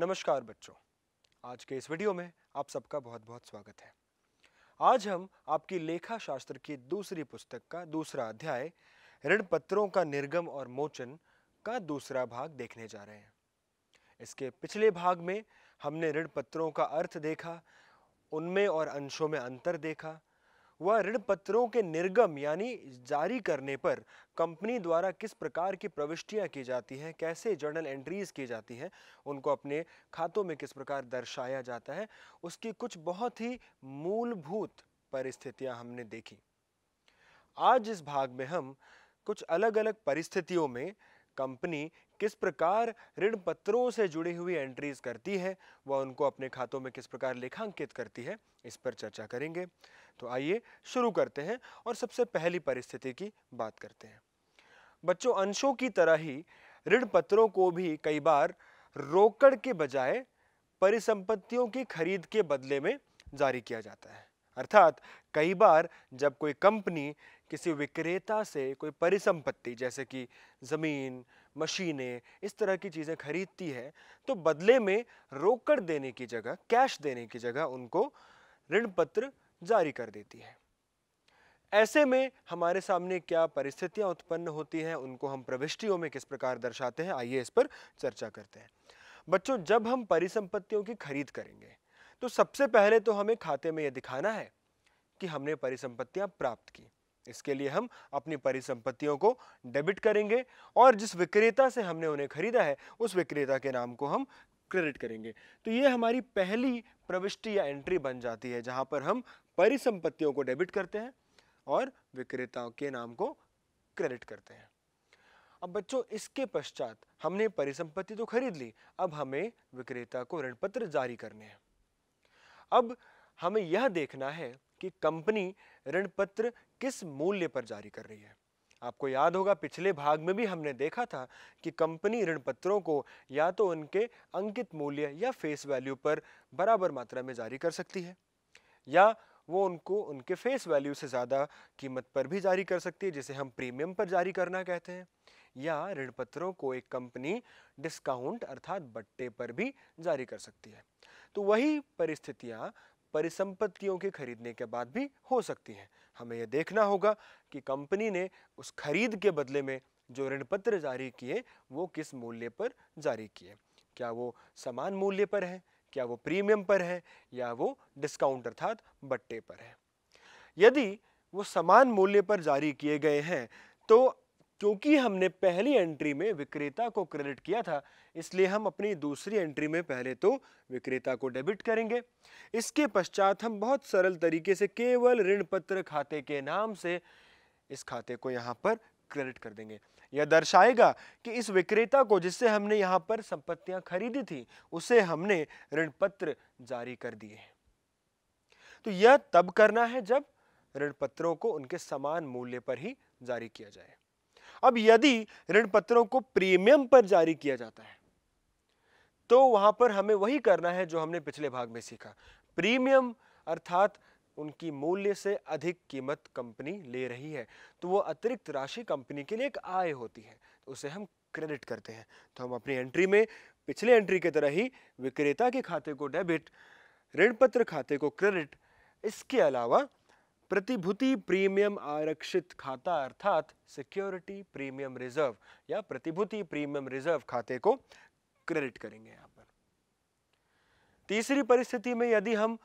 नमस्कार बच्चों आज के इस वीडियो में आप सबका बहुत बहुत स्वागत है आज हम आपकी लेखा शास्त्र की दूसरी पुस्तक का दूसरा अध्याय ऋण पत्रों का निर्गम और मोचन का दूसरा भाग देखने जा रहे हैं इसके पिछले भाग में हमने ऋण पत्रों का अर्थ देखा उनमें और अंशों में अंतर देखा वह ऋण पत्रों के निर्गम यानी जारी करने पर कंपनी द्वारा किस प्रकार की प्रविष्टियां की जाती हैं कैसे जर्नल एंट्रीज की जाती हैं उनको अपने खातों में किस प्रकार दर्शाया जाता है उसकी कुछ बहुत ही मूलभूत परिस्थितियां हमने देखी आज इस भाग में हम कुछ अलग अलग परिस्थितियों में कंपनी किस प्रकार ऋण पत्रों से जुड़ी हुई एंट्रीज करती है व उनको अपने खातों में किस प्रकार लेखांकित करती है इस पर चर्चा करेंगे तो आइए शुरू करते हैं और सबसे पहली परिस्थिति की बात करते हैं बच्चों अंशों की तरह ही ऋण पत्रों को भी कई बार रोकड़ के बजाय परिसंपत्तियों की खरीद के बदले में जारी किया जाता है अर्थात कई बार जब कोई कंपनी किसी विक्रेता से कोई परिसंपत्ति जैसे कि ज़मीन मशीनें इस तरह की चीज़ें खरीदती है तो बदले में रोकड़ देने की जगह कैश देने की जगह उनको ऋण पत्र जारी कर देती है ऐसे में हमारे सामने क्या परिस्थितियां उत्पन्न होती हैं उनको हम प्रविष्टियों में किस प्रकार दर्शाते हैं आइए इस पर चर्चा करते हैं बच्चों जब हम परिसंपत्तियों की खरीद करेंगे तो सबसे पहले तो हमें खाते में यह दिखाना है कि हमने परिसंपत्तियां प्राप्त की इसके लिए हम अपनी परिसंपत्तियों को डेबिट करेंगे और जिस विक्रेता से हमने उन्हें खरीदा है उस विक्रेता के नाम को हम क्रेडिट करेंगे तो ये हमारी पहली प्रविष्टि या एंट्री बन जाती है जहाँ पर हम परिसंपत्तियों को डेबिट करते हैं और विक्रेताओं के नाम को क्रेडिट करते हैं अब बच्चों इसके पश्चात हमने परिसंपत्ति तो खरीद ली अब हमें विक्रेता को ऋण पत्र जारी करने हैं अब हमें यह देखना है कि कंपनी ऋण पत्र किस मूल्य पर जारी कर रही है आपको याद होगा पिछले भाग में भी हमने देखा था कि कंपनी ऋण पत्रों को या तो उनके अंकित मूल्य या फेस वैल्यू पर बराबर मात्रा में जारी कर सकती है या वो उनको उनके फेस वैल्यू से ज़्यादा कीमत पर भी जारी कर सकती है जिसे हम प्रीमियम पर जारी करना कहते हैं या ऋण पत्रों को एक कंपनी डिस्काउंट अर्थात बट्टे पर भी जारी कर सकती है तो वही परिस्थितियाँ परिसंपत्तियों के खरीदने के बाद भी हो सकती हैं हमें यह देखना होगा कि कंपनी ने उस खरीद के बदले में जो ऋण पत्र जारी किए वो किस मूल्य पर जारी किए क्या वो समान मूल्य पर है क्या वो प्रीमियम पर है या वो डिस्काउंट अर्थात बट्टे पर है यदि वो समान मूल्य पर जारी किए गए हैं तो क्योंकि हमने पहली एंट्री में विक्रेता को क्रेडिट किया था इसलिए हम अपनी दूसरी एंट्री में पहले तो विक्रेता को डेबिट करेंगे इसके पश्चात हम बहुत सरल तरीके से केवल ऋण पत्र खाते के नाम से इस खाते को यहाँ पर क्रेडिट कर देंगे यह दर्शाएगा कि इस विक्रेता को जिससे हमने यहाँ पर संपत्तियां खरीदी थी उसे हमने ऋण पत्र जारी कर दिए तो यह तब करना है जब ऋण पत्रों को उनके समान मूल्य पर ही जारी किया जाए अब यदि ऋण पत्रों को प्रीमियम पर जारी किया जाता है तो वहां पर हमें वही करना है जो हमने पिछले भाग में सीखा प्रीमियम अर्थात उनकी मूल्य से अधिक कीमत कंपनी ले रही है तो वो अतिरिक्त राशि कंपनी के लिए एक आय होती है तो उसे हम क्रेडिट करते हैं तो हम अपनी एंट्री में पिछले एंट्री की तरह ही विक्रेता के खाते को डेबिट ऋण पत्र खाते को क्रेडिट इसके अलावा प्रतिभूति प्रीमियम आरक्षित खाता अर्थात सिक्योरिटी प्रीमियम रिजर्व या प्रतिभूति प्रीमियम रिजर्व खाते को क्रेडिट करेंगे यहां पर तीसरी परिस्थिति में यदि हम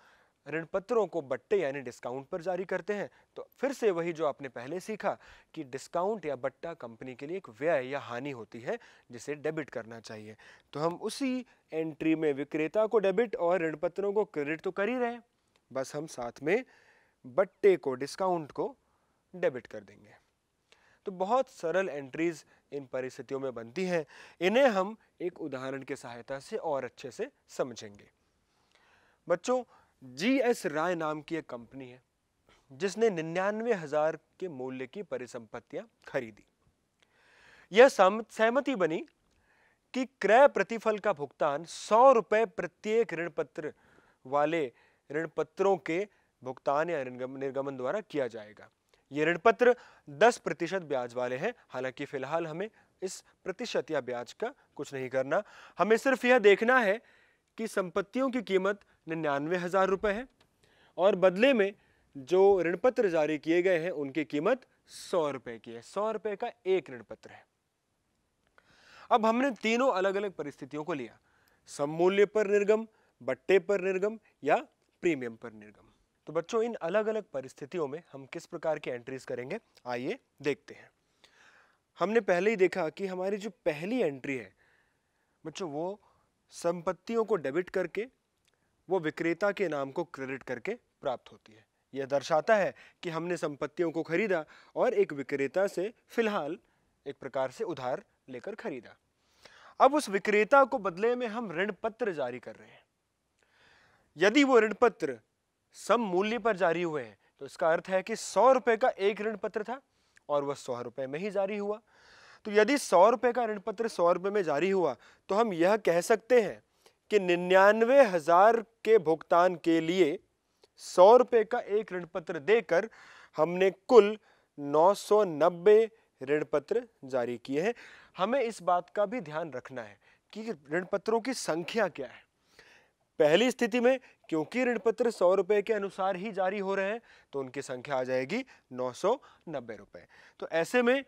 ऋण पत्रों को बट्टे यानी डिस्काउंट पर जारी करते हैं तो फिर से वही जो आपने पहले सीखा कि डिस्काउंट या बट्टा कंपनी के लिए एक व्यय या हानि होती है जिसे डेबिट करना चाहिए तो हम उसी एंट्री में विक्रेता को डेबिट और ऋण पत्रों को क्रेडिट तो कर ही रहे बस हम साथ में बट्टे को डिस्काउंट को डेबिट कर देंगे तो बहुत सरल एंट्रीज इन परिस्थितियों में बनती हैं इन्हें हम एक उदाहरण के सहायता से और अच्छे से समझेंगे बच्चों जी एस राय नाम की एक कंपनी है जिसने निन्यानवे हजार के मूल्य की परिसंपत्तियां खरीदी यह सहमति बनी कि क्रय प्रतिफल का भुगतान सौ रुपए प्रत्येक ऋण पत्र वाले ऋण पत्रों के भुगतान या निर्गमन द्वारा किया जाएगा ये ऋण पत्र दस प्रतिशत ब्याज वाले हैं हालांकि फिलहाल हमें इस प्रतिशत या ब्याज का कुछ नहीं करना हमें सिर्फ यह देखना है कि संपत्तियों की कीमत निन्यानवे हज़ार रुपये है और बदले में जो ऋण पत्र जारी किए गए हैं उनकी कीमत सौ रुपए की है सौ रुपये का एक ऋण पत्र है अब हमने तीनों अलग अलग परिस्थितियों को लिया सम्मूल्य पर निर्गम बट्टे पर निर्गम या प्रीमियम पर निर्गम तो बच्चों इन अलग अलग परिस्थितियों में हम किस प्रकार की एंट्रीज करेंगे आइए देखते हैं हमने पहले ही देखा कि हमारी जो पहली एंट्री है बच्चों वो संपत्तियों को डेबिट करके वो विक्रेता के नाम को क्रेडिट करके प्राप्त होती है यह दर्शाता है कि हमने संपत्तियों को खरीदा और एक विक्रेता से फिलहाल एक प्रकार से उधार लेकर खरीदा अब उस विक्रेता को बदले में हम ऋण पत्र जारी कर रहे हैं यदि वो ऋण पत्र सम मूल्य पर जारी हुए हैं तो इसका अर्थ है कि सौ रुपए का एक ऋण पत्र था और वह सौ रुपए में ही जारी हुआ तो यदि सौ रुपए का ऋण पत्र सौ रुपए में जारी हुआ तो हम यह कह सकते हैं कि निन्यानवे हज़ार के भुगतान के लिए सौ रुपये का एक ऋण पत्र देकर हमने कुल नौ सौ नब्बे ऋण पत्र जारी किए हैं हमें इस बात का भी ध्यान रखना है कि ऋण पत्रों की संख्या क्या है पहली स्थिति में क्योंकि ऋण पत्र सौ रुपए के अनुसार ही जारी हो रहे हैं तो उनकी संख्या आ जाएगी नौ सौ नब्बे रुपये तो ऐसे में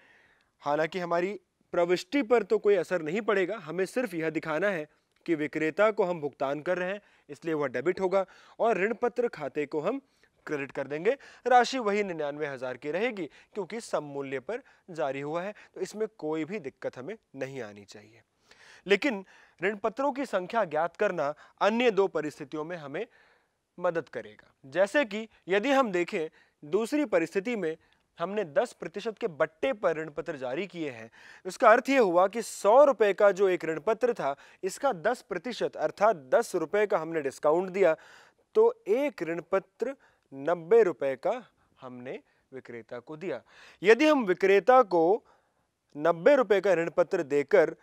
हालांकि हमारी प्रविष्टि पर तो कोई असर नहीं पड़ेगा हमें सिर्फ यह दिखाना है कि विक्रेता को हम भुगतान कर रहे हैं इसलिए वह डेबिट होगा और ऋण पत्र खाते को हम क्रेडिट कर देंगे राशि वही निन्यानवे हज़ार की रहेगी क्योंकि सम मूल्य पर जारी हुआ है तो इसमें कोई भी दिक्कत हमें नहीं आनी चाहिए लेकिन ऋण पत्रों की संख्या ज्ञात करना अन्य दो परिस्थितियों में हमें मदद करेगा जैसे कि यदि हम देखें दूसरी परिस्थिति में हमने 10 प्रतिशत के बट्टे पर ऋण पत्र जारी किए हैं इसका अर्थ ये हुआ कि सौ रुपए का जो एक ऋण पत्र था इसका 10 प्रतिशत अर्थात दस रुपए का हमने डिस्काउंट दिया तो एक ऋण पत्र नब्बे रुपए का हमने विक्रेता को दिया यदि हम विक्रेता को नब्बे रुपए का ऋण पत्र देकर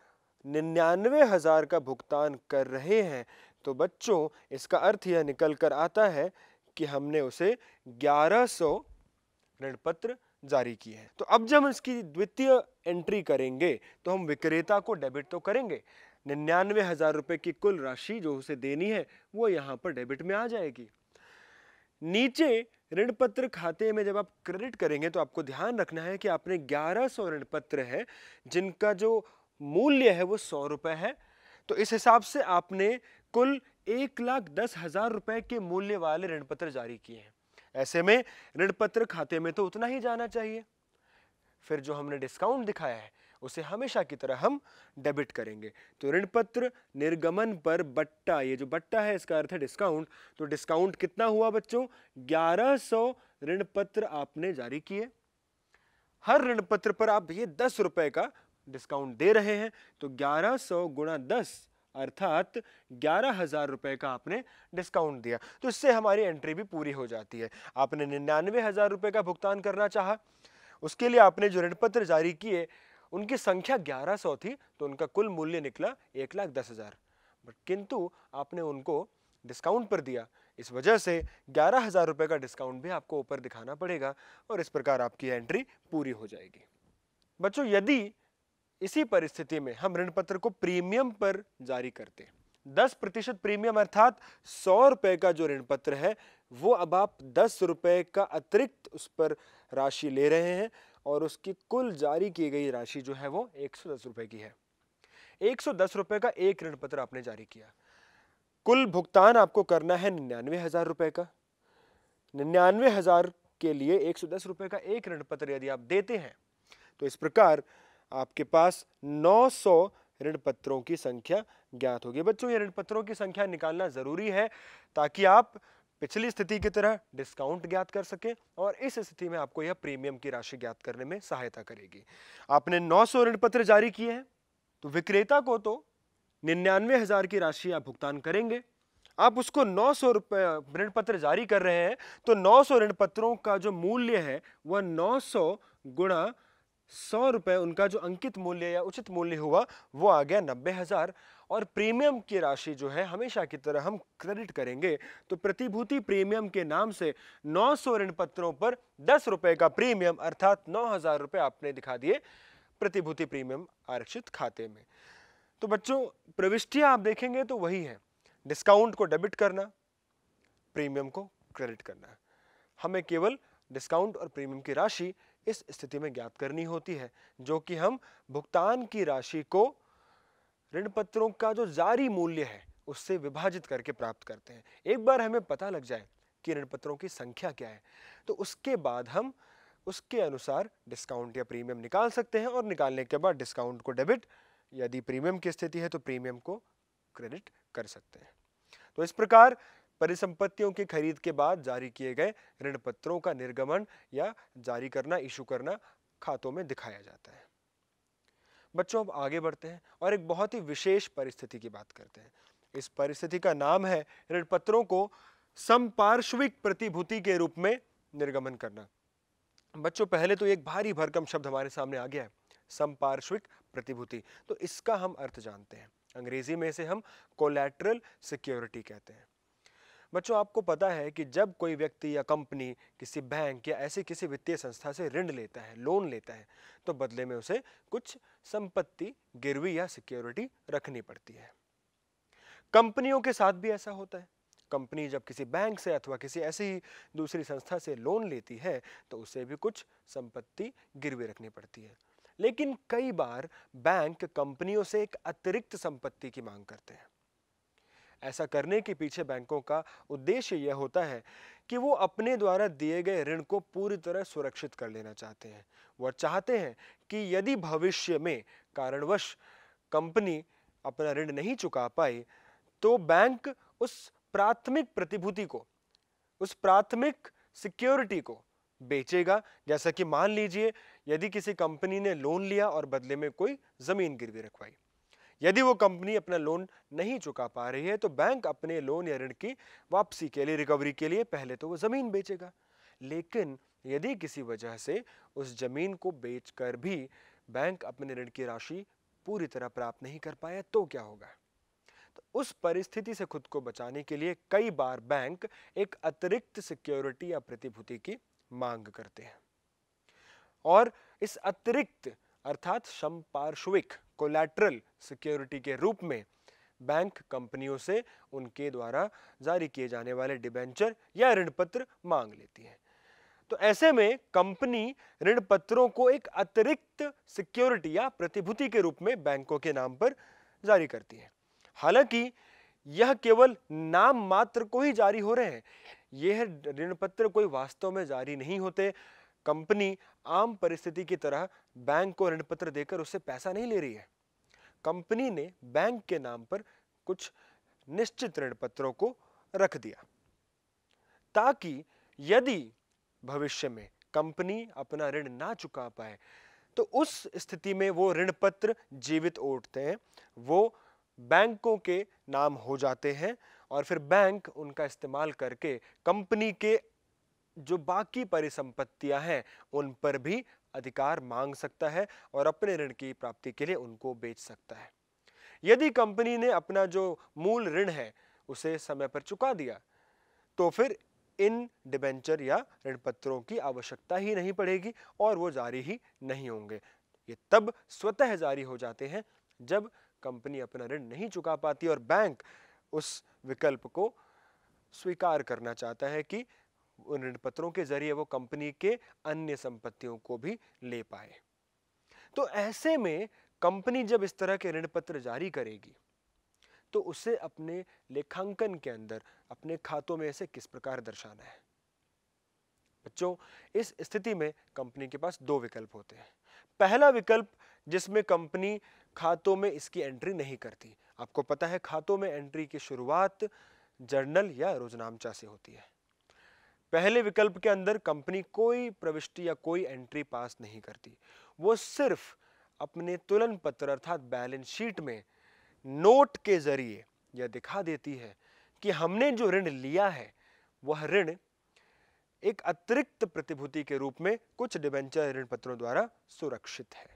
निन्यानवे हज़ार का भुगतान कर रहे हैं तो बच्चों इसका अर्थ यह निकल कर आता है कि हमने उसे ग्यारह सौ पत्र जारी की है तो अब जब हम इसकी द्वितीय एंट्री करेंगे तो हम विक्रेता को डेबिट तो करेंगे निन्यानवे हज़ार रुपये की कुल राशि जो उसे देनी है वो यहाँ पर डेबिट में आ जाएगी नीचे ऋण पत्र खाते में जब आप क्रेडिट करेंगे तो आपको ध्यान रखना है कि आपने 1100 ऋण पत्र है जिनका जो मूल्य है वो सौ रुपये है तो इस हिसाब से आपने कुल एक लाख दस हज़ार रुपये के मूल्य वाले ऋण पत्र जारी किए हैं ऐसे में ऋण पत्र खाते में तो उतना ही जाना चाहिए फिर जो हमने डिस्काउंट दिखाया है उसे हमेशा की तरह हम डेबिट करेंगे तो ऋण पत्र निर्गमन पर बट्टा ये जो बट्टा है इसका अर्थ है डिस्काउंट तो डिस्काउंट कितना हुआ बच्चों 1100 ऋण पत्र आपने जारी किए हर ऋण पत्र पर आप ये दस रुपए का डिस्काउंट दे रहे हैं तो ग्यारह सौ गुणा दस अर्थात ग्यारह हज़ार रुपये का आपने डिस्काउंट दिया तो इससे हमारी एंट्री भी पूरी हो जाती है आपने निन्यानवे हज़ार रुपये का भुगतान करना चाहा उसके लिए आपने जो ऋण पत्र जारी किए उनकी संख्या ग्यारह सौ थी तो उनका कुल मूल्य निकला एक लाख दस हज़ार बट किंतु आपने उनको डिस्काउंट पर दिया इस वजह से ग्यारह हज़ार रुपये का डिस्काउंट भी आपको ऊपर दिखाना पड़ेगा और इस प्रकार आपकी एंट्री पूरी हो जाएगी बच्चों यदि इसी परिस्थिति में हम ऋण पत्र को प्रीमियम पर जारी करते हैं दस प्रतिशत प्रीमियम अर्थात सौ रुपए का जो ऋण पत्र है वो अब आप दस रुपए का अतिरिक्त उस पर राशि ले रहे हैं और उसकी कुल जारी की गई राशि जो है वो एक सौ दस रुपये की है एक सौ दस रुपए का एक ऋण पत्र आपने जारी किया कुल भुगतान आपको करना है निन्यानवे हज़ार रुपए का निन्यानवे हज़ार के लिए एक सौ दस रुपए का एक ऋण पत्र यदि आप देते हैं तो इस प्रकार आपके पास 900 ऋण पत्रों की संख्या ज्ञात होगी बच्चों ये ऋण पत्रों की संख्या निकालना ज़रूरी है ताकि आप पिछली स्थिति की तरह डिस्काउंट ज्ञात कर सकें और इस स्थिति में आपको यह प्रीमियम की राशि ज्ञात करने में सहायता करेगी आपने 900 ऋण पत्र जारी किए हैं तो विक्रेता को तो निन्यानवे हज़ार की राशि आप भुगतान करेंगे आप उसको नौ सौ ऋण पत्र जारी कर रहे हैं तो नौ सौ ऋण पत्रों का जो मूल्य है वह नौ सौ गुणा सौ रुपये उनका जो अंकित मूल्य या उचित मूल्य हुआ वो आ गया नब्बे हज़ार और प्रीमियम की राशि जो है हमेशा की तरह हम क्रेडिट करेंगे तो प्रतिभूति प्रीमियम के नाम से 900 ऋण पत्रों पर दस रुपये का प्रीमियम अर्थात नौ हज़ार रुपये आपने दिखा दिए प्रतिभूति प्रीमियम आरक्षित खाते में तो बच्चों प्रविष्टियाँ आप देखेंगे तो वही है डिस्काउंट को डेबिट करना प्रीमियम को क्रेडिट करना हमें केवल डिस्काउंट और प्रीमियम की राशि इस स्थिति में ज्ञात करनी होती है जो कि हम भुगतान की राशि को ऋण पत्रों का जो जारी मूल्य है उससे विभाजित करके प्राप्त करते हैं एक बार हमें पता लग जाए कि ऋण पत्रों की संख्या क्या है तो उसके बाद हम उसके अनुसार डिस्काउंट या प्रीमियम निकाल सकते हैं और निकालने के बाद डिस्काउंट को डेबिट यदि प्रीमियम की स्थिति है तो प्रीमियम को क्रेडिट कर सकते हैं तो इस प्रकार परिसंपत्तियों की खरीद के बाद जारी किए गए ऋण पत्रों का निर्गमन या जारी करना इशू करना खातों में दिखाया जाता है बच्चों अब आगे बढ़ते हैं और एक बहुत ही विशेष परिस्थिति की बात करते हैं इस परिस्थिति का नाम है ऋण पत्रों को संपार्श्विक प्रतिभूति के रूप में निर्गमन करना बच्चों पहले तो एक भारी भरकम शब्द हमारे सामने आ गया है संपार्श्विक प्रतिभूति तो इसका हम अर्थ जानते हैं अंग्रेजी में इसे हम कोलेट्रल सिक्योरिटी कहते हैं बच्चों आपको पता है कि जब कोई व्यक्ति या कंपनी किसी बैंक या ऐसी किसी वित्तीय संस्था से ऋण लेता है लोन लेता है तो बदले में उसे कुछ संपत्ति गिरवी या सिक्योरिटी रखनी पड़ती है कंपनियों के साथ भी ऐसा होता है कंपनी जब किसी बैंक से अथवा किसी ऐसी दूसरी संस्था से लोन लेती है तो उसे भी कुछ संपत्ति गिरवी रखनी पड़ती है लेकिन कई बार बैंक कंपनियों से एक अतिरिक्त संपत्ति की मांग करते हैं ऐसा करने के पीछे बैंकों का उद्देश्य यह होता है कि वो अपने द्वारा दिए गए ऋण को पूरी तरह सुरक्षित कर लेना चाहते हैं वह चाहते हैं कि यदि भविष्य में कारणवश कंपनी अपना ऋण नहीं चुका पाई तो बैंक उस प्राथमिक प्रतिभूति को उस प्राथमिक सिक्योरिटी को बेचेगा जैसा कि मान लीजिए यदि किसी कंपनी ने लोन लिया और बदले में कोई ज़मीन गिरवी रखवाई यदि वो कंपनी अपना लोन नहीं चुका पा रही है तो बैंक अपने लोन या ऋण की वापसी के लिए रिकवरी के लिए पहले तो वो ज़मीन बेचेगा लेकिन यदि किसी वजह से उस ज़मीन को बेचकर भी बैंक अपने ऋण की राशि पूरी तरह प्राप्त नहीं कर पाया तो क्या होगा तो उस परिस्थिति से खुद को बचाने के लिए कई बार बैंक एक अतिरिक्त सिक्योरिटी या प्रतिभूति की मांग करते हैं और इस अतिरिक्त अर्थात संपार्श्विक कोलेट्रल सिक्योरिटी के रूप में बैंक कंपनियों से उनके द्वारा जारी किए जाने वाले डिबेंचर या ऋण पत्र मांग लेती है तो ऐसे में कंपनी ऋण पत्रों को एक अतिरिक्त सिक्योरिटी या प्रतिभूति के रूप में बैंकों के नाम पर जारी करती है हालांकि यह केवल नाम मात्र को ही जारी हो रहे हैं यह ऋण पत्र कोई वास्तव में जारी नहीं होते कंपनी आम परिस्थिति की तरह बैंक को ऋण पत्र देकर उससे पैसा नहीं ले रही है कंपनी ने बैंक के नाम पर कुछ निश्चित ऋण पत्रों को रख दिया ताकि यदि भविष्य में कंपनी अपना ऋण ना चुका पाए तो उस स्थिति में वो ऋण पत्र जीवित उठते हैं वो बैंकों के नाम हो जाते हैं और फिर बैंक उनका इस्तेमाल करके कंपनी के जो बाकी परिसंपत्तियां हैं उन पर भी अधिकार मांग सकता है और अपने ऋण की प्राप्ति के लिए उनको बेच सकता है यदि कंपनी ने अपना जो मूल ऋण है उसे समय पर चुका दिया तो फिर इन डिबेंचर या ऋण पत्रों की आवश्यकता ही नहीं पड़ेगी और वो जारी ही नहीं होंगे ये तब स्वतः जारी हो जाते हैं जब कंपनी अपना ऋण नहीं चुका पाती और बैंक उस विकल्प को स्वीकार करना चाहता है कि ऋण पत्रों के जरिए वो कंपनी के अन्य संपत्तियों को भी ले पाए तो ऐसे में कंपनी जब इस तरह के ऋण पत्र जारी करेगी तो उसे अपने लेखांकन के अंदर अपने खातों में इसे किस प्रकार दर्शाना है बच्चों इस स्थिति में कंपनी के पास दो विकल्प होते हैं पहला विकल्प जिसमें कंपनी खातों में इसकी एंट्री नहीं करती आपको पता है खातों में एंट्री की शुरुआत जर्नल या रोजनामचा से होती है पहले विकल्प के अंदर कंपनी कोई प्रविष्टि या कोई एंट्री पास नहीं करती वो सिर्फ अपने तुलन पत्र अर्थात बैलेंस शीट में नोट के जरिए यह दिखा देती है कि हमने जो ऋण लिया है वह ऋण एक अतिरिक्त प्रतिभूति के रूप में कुछ डिबेंचर ऋण पत्रों द्वारा सुरक्षित है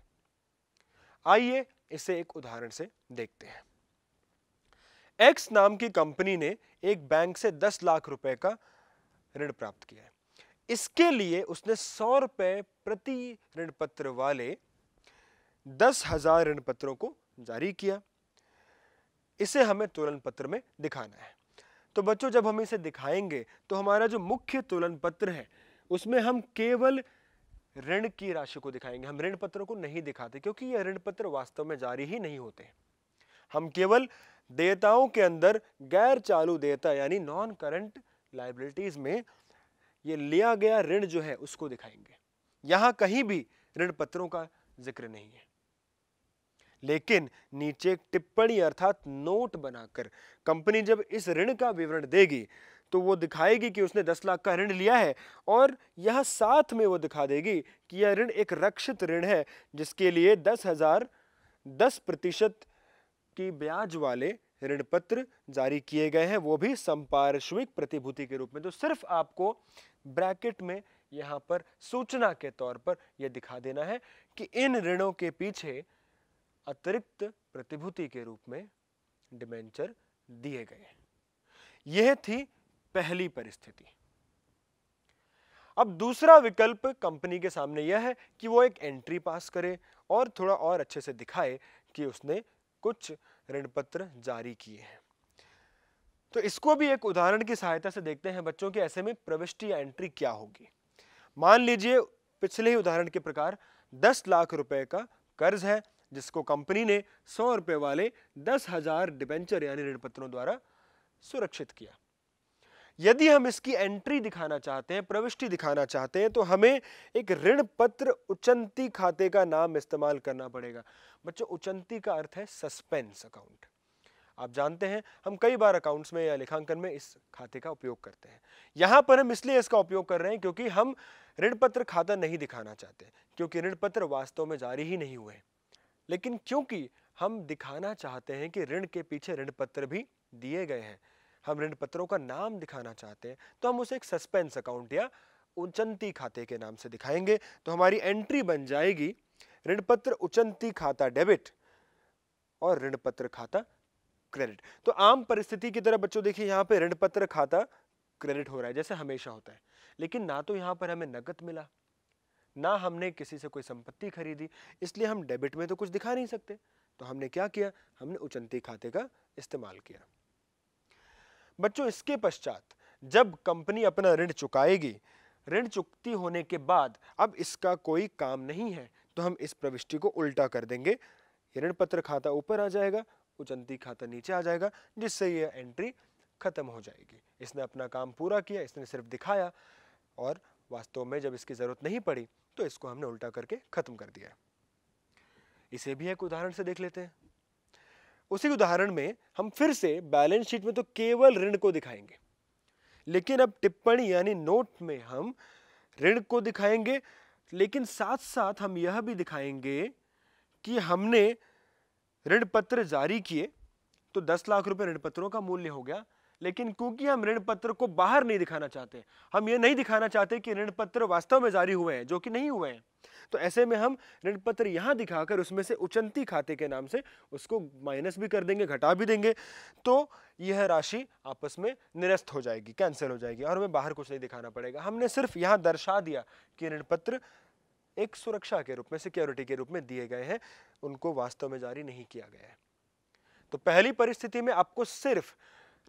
आइए इसे एक उदाहरण से देखते हैं एक्स नाम की कंपनी ने एक बैंक से 10 लाख रुपए का ऋण प्राप्त किया है इसके लिए उसने सौ रुपये प्रति ऋण पत्र वाले दस हजार ऋण पत्रों को जारी किया इसे हमें तोलन पत्र में दिखाना है तो बच्चों जब हम इसे दिखाएंगे तो हमारा जो मुख्य तुलन पत्र है उसमें हम केवल ऋण की राशि को दिखाएंगे हम ऋण पत्रों को नहीं दिखाते क्योंकि यह ऋण पत्र वास्तव में जारी ही नहीं होते हम केवल देयताओं के अंदर गैर चालू देयता यानी नॉन करंट लाइबिलिटीज़ में ये लिया गया ऋण जो है उसको दिखाएंगे यहां कहीं भी ऋण पत्रों का जिक्र नहीं है लेकिन नीचे एक टिप्पणी अर्थात नोट बनाकर कंपनी जब इस ऋण का विवरण देगी तो वो दिखाएगी कि उसने दस लाख का ऋण लिया है और यह साथ में वो दिखा देगी कि यह ऋण एक रक्षित ऋण है जिसके लिए दस हजार दस प्रतिशत की ब्याज वाले ऋण पत्र जारी किए गए हैं वो भी संपार्श्विक प्रतिभूति के रूप में तो सिर्फ आपको ब्रैकेट में यहाँ पर सूचना के तौर पर यह दिखा देना है कि इन ऋणों के पीछे अतिरिक्त प्रतिभूति के रूप में डिमेंचर दिए गए यह थी पहली परिस्थिति अब दूसरा विकल्प कंपनी के सामने यह है कि वो एक एंट्री पास करे और थोड़ा और अच्छे से दिखाए कि उसने कुछ ऋण पत्र जारी किए हैं तो इसको भी एक उदाहरण की सहायता से देखते हैं बच्चों के ऐसे में प्रविष्टि या एंट्री क्या होगी मान लीजिए पिछले ही उदाहरण के प्रकार दस लाख रुपए का कर्ज है जिसको कंपनी ने सौ रुपए वाले दस हजार डिबेंचर यानी ऋण पत्रों द्वारा सुरक्षित किया यदि हम इसकी एंट्री दिखाना चाहते हैं प्रविष्टि दिखाना चाहते हैं तो हमें एक ऋण पत्र उचंती खाते का नाम इस्तेमाल करना पड़ेगा बच्चों उचंती का अर्थ है सस्पेंस अकाउंट आप जानते हैं हम कई बार अकाउंट्स में या लेखांकन में इस खाते का उपयोग करते हैं यहां पर हम इसलिए इसका उपयोग कर रहे हैं क्योंकि हम ऋण पत्र खाता नहीं दिखाना चाहते क्योंकि ऋण पत्र वास्तव में जारी ही नहीं हुए लेकिन क्योंकि हम दिखाना चाहते हैं कि ऋण के पीछे ऋण पत्र भी दिए गए हैं हम ऋण पत्रों का नाम दिखाना चाहते हैं तो हम उसे एक सस्पेंस अकाउंट या उचंती खाते के नाम से दिखाएंगे तो हमारी एंट्री बन जाएगी ऋण पत्र उचंती खाता डेबिट और ऋण पत्र खाता क्रेडिट तो आम परिस्थिति की तरह बच्चों देखिए यहाँ पे ऋण पत्र खाता क्रेडिट हो रहा है जैसे हमेशा होता है लेकिन ना तो यहाँ पर हमें नकद मिला ना हमने किसी से कोई संपत्ति खरीदी इसलिए हम डेबिट में तो कुछ दिखा नहीं सकते तो हमने क्या किया हमने उचंती खाते का इस्तेमाल किया बच्चों इसके पश्चात जब कंपनी अपना ऋण चुकाएगी ऋण चुकती होने के बाद अब इसका कोई काम नहीं है तो हम इस प्रविष्टि को उल्टा कर देंगे ऋण पत्र खाता ऊपर आ जाएगा उचंती खाता नीचे आ जाएगा जिससे यह एंट्री खत्म हो जाएगी इसने अपना काम पूरा किया इसने सिर्फ दिखाया और वास्तव में जब इसकी ज़रूरत नहीं पड़ी तो इसको हमने उल्टा करके ख़त्म कर दिया इसे भी एक उदाहरण से देख लेते हैं उसी उदाहरण में हम फिर से बैलेंस शीट में तो केवल ऋण को दिखाएंगे लेकिन अब टिप्पणी यानी नोट में हम ऋण को दिखाएंगे लेकिन साथ साथ हम यह भी दिखाएंगे कि हमने ऋण पत्र जारी किए तो दस लाख रुपए ऋण पत्रों का मूल्य हो गया लेकिन क्योंकि हम ऋण पत्र को बाहर नहीं दिखाना चाहते हम ये नहीं दिखाना चाहते कि ऋण पत्र वास्तव में जारी हुए हैं जो कि नहीं हुए हैं तो ऐसे में हम ऋण पत्र यहाँ दिखाकर उसमें से उचंती खाते के नाम से उसको माइनस भी कर देंगे घटा भी देंगे तो यह राशि आपस में निरस्त हो जाएगी कैंसिल हो जाएगी और हमें बाहर कुछ नहीं दिखाना पड़ेगा हमने सिर्फ यहाँ दर्शा दिया कि ऋण पत्र एक सुरक्षा के रूप में सिक्योरिटी के रूप में दिए गए हैं उनको वास्तव में जारी नहीं किया गया है तो पहली परिस्थिति में आपको सिर्फ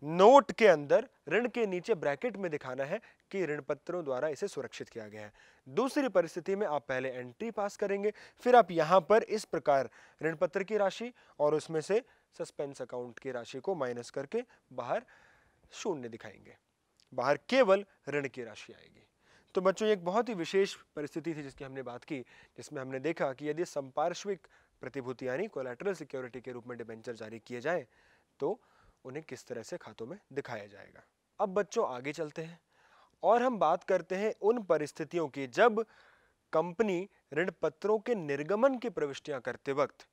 नोट के अंदर ऋण के नीचे ब्रैकेट में दिखाना है कि ऋण पत्रों द्वारा इसे सुरक्षित किया गया है दूसरी परिस्थिति में आप पहले एंट्री पास करेंगे फिर आप यहां पर इस प्रकार ऋण पत्र की राशि और उसमें से सस्पेंस अकाउंट की राशि को माइनस करके बाहर शून्य दिखाएंगे बाहर केवल ऋण की राशि आएगी तो बच्चों एक बहुत ही विशेष परिस्थिति थी जिसकी हमने बात की जिसमें हमने देखा कि यदि संपार्श्विक प्रतिभूति यानी कोलेटरल सिक्योरिटी के रूप में डिबेंचर जारी किए जाए तो उन्हें किस तरह से खातों में दिखाया जाएगा अब बच्चों आगे चलते हैं और हम बात करते हैं उन परिस्थितियों की जब कंपनी ऋण पत्रों के निर्गमन की प्रविष्टियां करते वक्त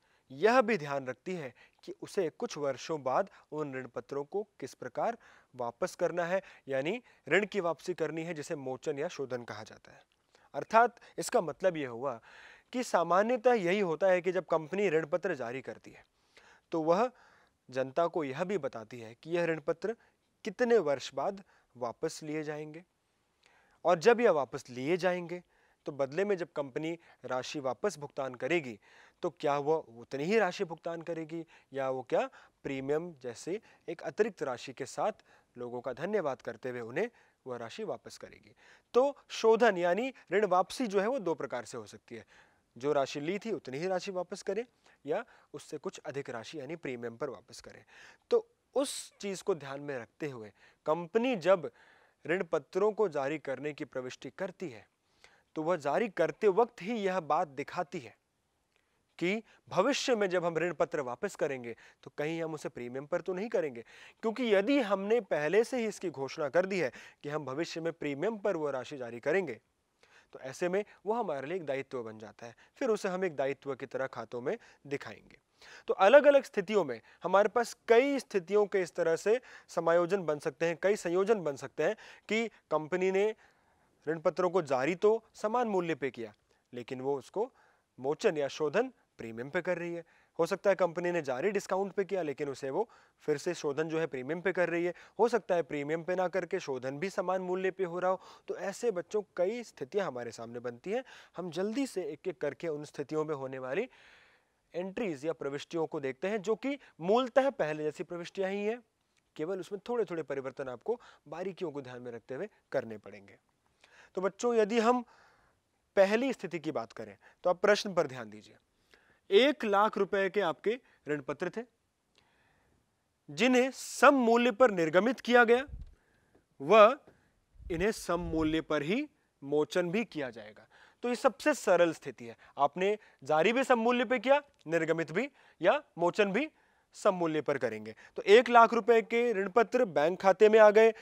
यह भी ध्यान रखती है कि उसे कुछ वर्षों बाद उन ऋण पत्रों को किस प्रकार वापस करना है यानी ऋण की वापसी करनी है जिसे मोचन या शोधन कहा जाता है अर्थात इसका मतलब यह हुआ कि सामान्यतः यही होता है कि जब कंपनी ऋण पत्र जारी करती है तो वह जनता को यह भी बताती है कि यह ऋण पत्र कितने वर्ष बाद वापस लिए जाएंगे और जब यह वापस लिए जाएंगे तो बदले में जब कंपनी राशि वापस भुगतान करेगी तो क्या वह उतनी ही राशि भुगतान करेगी या वो क्या प्रीमियम जैसे एक अतिरिक्त राशि के साथ लोगों का धन्यवाद करते हुए उन्हें वह राशि वापस करेगी तो शोधन यानी ऋण वापसी जो है वो दो प्रकार से हो सकती है जो राशि ली थी उतनी ही राशि वापस करें या उससे कुछ अधिक राशि यानी प्रीमियम पर वापस करें तो उस चीज़ को ध्यान में रखते हुए कंपनी जब ऋण पत्रों को जारी करने की प्रविष्टि करती है तो वह जारी करते वक्त ही यह बात दिखाती है कि भविष्य में जब हम ऋण पत्र वापस करेंगे तो कहीं हम उसे प्रीमियम पर तो नहीं करेंगे क्योंकि यदि हमने पहले से ही इसकी घोषणा कर दी है कि हम भविष्य में प्रीमियम पर वो राशि जारी करेंगे तो ऐसे में वो हमारे लिए एक दायित्व बन जाता है फिर उसे हम एक दायित्व की तरह खातों में दिखाएंगे तो अलग अलग स्थितियों में हमारे पास कई स्थितियों के इस तरह से समायोजन बन सकते हैं कई संयोजन बन सकते हैं कि कंपनी ने ऋण पत्रों को जारी तो समान मूल्य पे किया लेकिन वो उसको मोचन या शोधन प्रीमियम पे कर रही है हो सकता है कंपनी ने जारी डिस्काउंट पे किया लेकिन उसे वो फिर से शोधन जो है प्रीमियम पे कर रही है हो सकता है प्रीमियम पे ना करके शोधन भी समान मूल्य पे हो रहा हो तो ऐसे बच्चों कई स्थितियां हमारे सामने बनती हैं हम जल्दी से एक एक करके उन स्थितियों में होने वाली एंट्रीज या प्रविष्टियों को देखते हैं जो कि मूलतः पहले जैसी प्रविष्टियाँ ही हैं केवल उसमें थोड़े थोड़े परिवर्तन आपको बारीकियों को ध्यान में रखते हुए करने पड़ेंगे तो बच्चों यदि हम पहली स्थिति की बात करें तो आप प्रश्न पर ध्यान दीजिए एक लाख रुपए के आपके ऋण पत्र थे जिन्हें सम मूल्य पर निर्गमित किया गया वह इन्हें सम मूल्य पर ही मोचन भी किया जाएगा तो ये सबसे सरल स्थिति है आपने जारी भी सम मूल्य पर किया निर्गमित भी या मोचन भी सममूल्य पर करेंगे तो एक लाख रुपए के ऋण पत्र बैंक खाते में आ गए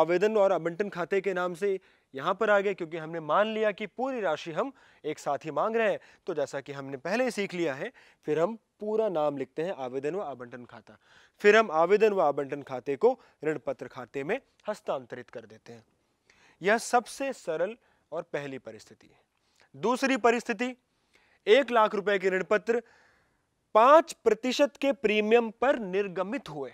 आवेदन और आवंटन खाते के नाम से यहाँ पर आ गए क्योंकि हमने मान लिया कि पूरी राशि हम एक साथ ही मांग रहे हैं तो जैसा कि हमने पहले ही सीख लिया है फिर हम पूरा नाम लिखते हैं आवेदन व आवंटन खाता फिर हम आवेदन व आवंटन खाते को ऋण पत्र खाते में हस्तांतरित कर देते हैं यह सबसे सरल और पहली परिस्थिति है दूसरी परिस्थिति एक लाख रुपए के ऋण पत्र पांच प्रतिशत के प्रीमियम पर निर्गमित हुए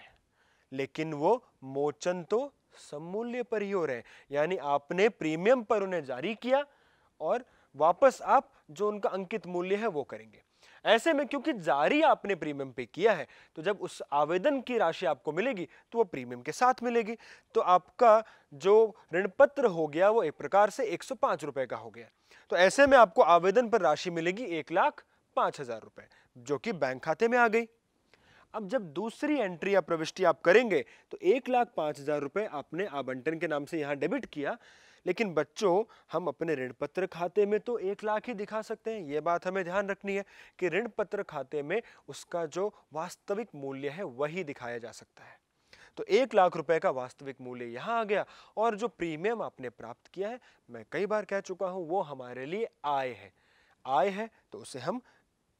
लेकिन वो मोचन तो समूल्य पर ही हो रहे हैं यानी आपने प्रीमियम पर उन्हें जारी किया और वापस आप जो उनका अंकित मूल्य है वो करेंगे ऐसे में क्योंकि जारी आपने प्रीमियम पे किया है तो जब उस आवेदन की राशि आपको मिलेगी तो वो प्रीमियम के साथ मिलेगी तो आपका जो ऋण पत्र हो गया वो एक प्रकार से एक रुपए का हो गया तो ऐसे में आपको आवेदन पर राशि मिलेगी एक लाख पांच हजार रुपए जो कि बैंक खाते में आ गई अब जब दूसरी एंट्री या प्रविष्टि आप करेंगे तो एक लाख पाँच हज़ार रुपये आपने आबंटन के नाम से यहाँ डेबिट किया लेकिन बच्चों हम अपने ऋण पत्र खाते में तो एक लाख ही दिखा सकते हैं ये बात हमें ध्यान रखनी है कि ऋण पत्र खाते में उसका जो वास्तविक मूल्य है वही दिखाया जा सकता है तो एक लाख रुपए का वास्तविक मूल्य यहाँ आ गया और जो प्रीमियम आपने प्राप्त किया है मैं कई बार कह चुका हूँ वो हमारे लिए आय है आय है तो उसे हम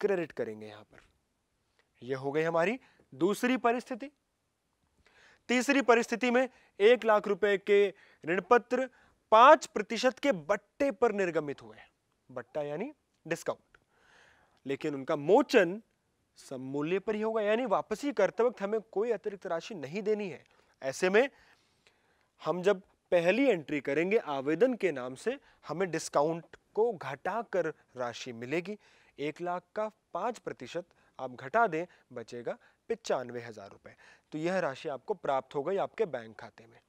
क्रेडिट करेंगे यहाँ पर ये हो गई हमारी दूसरी परिस्थिति तीसरी परिस्थिति में एक लाख रुपए के ऋण पत्र पांच प्रतिशत के बट्टे पर निर्गमित हुए बट्टा यानी डिस्काउंट लेकिन उनका मोचन सम्मूल्य पर ही होगा यानी वापसी करते वक्त हमें कोई अतिरिक्त राशि नहीं देनी है ऐसे में हम जब पहली एंट्री करेंगे आवेदन के नाम से हमें डिस्काउंट को घटाकर राशि मिलेगी एक लाख का पांच प्रतिशत आप घटा दें बचेगा पचानवे हज़ार रुपए तो यह राशि आपको प्राप्त हो गई आपके बैंक खाते में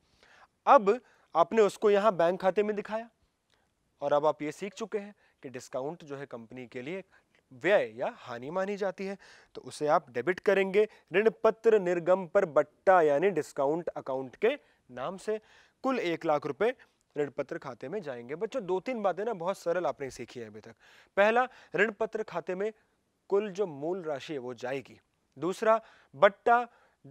अब आपने उसको यहां बैंक खाते में दिखाया और अब आप ये सीख चुके हैं कि डिस्काउंट जो है कंपनी के लिए व्यय या हानि मानी जाती है तो उसे आप डेबिट करेंगे ऋण पत्र निर्गम पर बट्टा यानी डिस्काउंट अकाउंट के नाम से कुल एक लाख रुपए ऋण पत्र खाते में जाएंगे बच्चों दो तीन बातें ना बहुत सरल आपने सीखी है अभी तक पहला ऋण पत्र खाते में कुल जो मूल राशि है वो जाएगी दूसरा बट्टा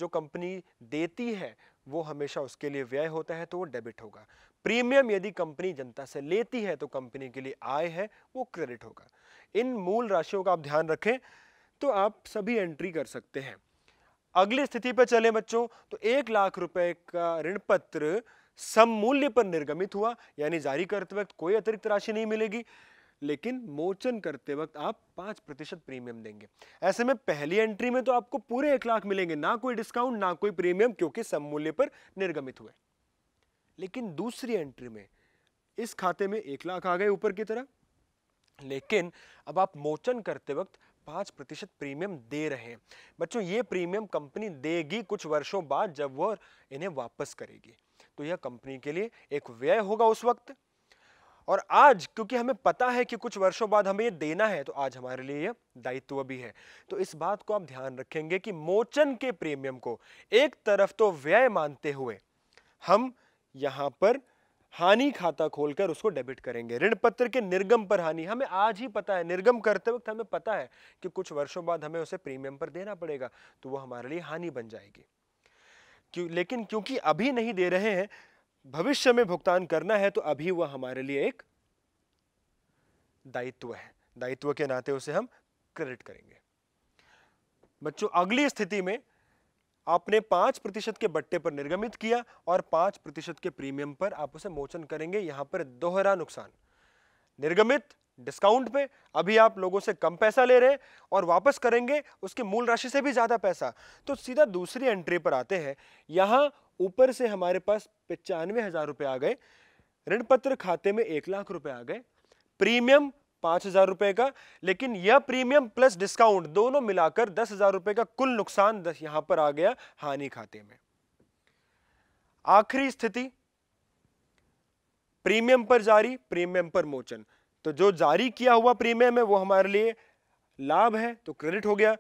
जो कंपनी देती है वो हमेशा उसके लिए व्यय होता है तो वो डेबिट होगा प्रीमियम यदि कंपनी जनता से लेती है तो कंपनी के लिए आय है वो क्रेडिट होगा इन मूल राशियों का आप ध्यान रखें तो आप सभी एंट्री कर सकते हैं अगली स्थिति पर चले बच्चों तो एक लाख रुपए का ऋण पत्र सम मूल्य पर निर्गमित हुआ यानी जारी करते वक्त कोई अतिरिक्त राशि नहीं मिलेगी लेकिन मोचन करते वक्त आप पाँच प्रतिशत प्रीमियम देंगे ऐसे में पहली एंट्री में तो आपको पूरे एक लाख मिलेंगे ना कोई डिस्काउंट ना कोई प्रीमियम क्योंकि मूल्य पर निर्गमित हुए लेकिन दूसरी एंट्री में इस खाते में एक लाख आ गए ऊपर की तरह लेकिन अब आप मोचन करते वक्त पाँच प्रतिशत प्रीमियम दे रहे हैं बच्चों ये प्रीमियम कंपनी देगी कुछ वर्षों बाद जब वह इन्हें वापस करेगी तो यह कंपनी के लिए एक व्यय होगा उस वक्त और आज क्योंकि हमें पता है कि कुछ वर्षों बाद हमें ये देना है तो आज हमारे लिए ये दायित्व भी है तो इस बात को आप ध्यान रखेंगे कि मोचन के प्रीमियम को एक तरफ तो व्यय मानते हुए हम यहाँ पर हानि खाता खोलकर उसको डेबिट करेंगे ऋण पत्र के निर्गम पर हानि हमें आज ही पता है निर्गम करते वक्त हमें पता है कि कुछ वर्षों बाद हमें उसे प्रीमियम पर देना पड़ेगा तो वो हमारे लिए हानि बन जाएगी क्यों लेकिन क्योंकि अभी नहीं दे रहे हैं भविष्य में भुगतान करना है तो अभी वह हमारे लिए एक दायित्व है दायित्व के नाते उसे हम क्रेडिट करेंगे बच्चों अगली स्थिति में आपने पांच प्रतिशत के बट्टे पर निर्गमित किया और पांच प्रतिशत के प्रीमियम पर आप उसे मोचन करेंगे यहां पर दोहरा नुकसान निर्गमित डिस्काउंट पे अभी आप लोगों से कम पैसा ले रहे हैं और वापस करेंगे उसके मूल राशि से भी ज्यादा पैसा तो सीधा दूसरी एंट्री पर आते हैं यहां ऊपर से हमारे पास पचानवे हज़ार रुपए आ गए ऋण पत्र खाते में एक लाख रुपए आ गए प्रीमियम पांच हज़ार रुपए का लेकिन यह प्रीमियम प्लस डिस्काउंट दोनों मिलाकर दस हज़ार रुपए का कुल नुकसान यहां पर आ गया हानि खाते में आखिरी स्थिति प्रीमियम पर जारी प्रीमियम पर मोचन तो जो जारी किया हुआ प्रीमियम है वो हमारे लिए लाभ है तो क्रेडिट हो गया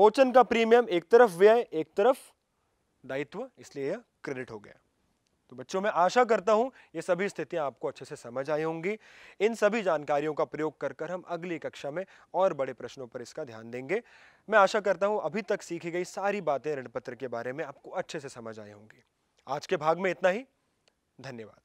मोचन का प्रीमियम एक तरफ व्यय एक तरफ दायित्व इसलिए यह क्रेडिट हो गया तो बच्चों मैं आशा करता हूँ ये सभी स्थितियाँ आपको अच्छे से समझ आई होंगी इन सभी जानकारियों का प्रयोग कर कर हम अगली कक्षा में और बड़े प्रश्नों पर इसका ध्यान देंगे मैं आशा करता हूँ अभी तक सीखी गई सारी बातें ऋणपत्र के बारे में आपको अच्छे से समझ आई होंगी आज के भाग में इतना ही धन्यवाद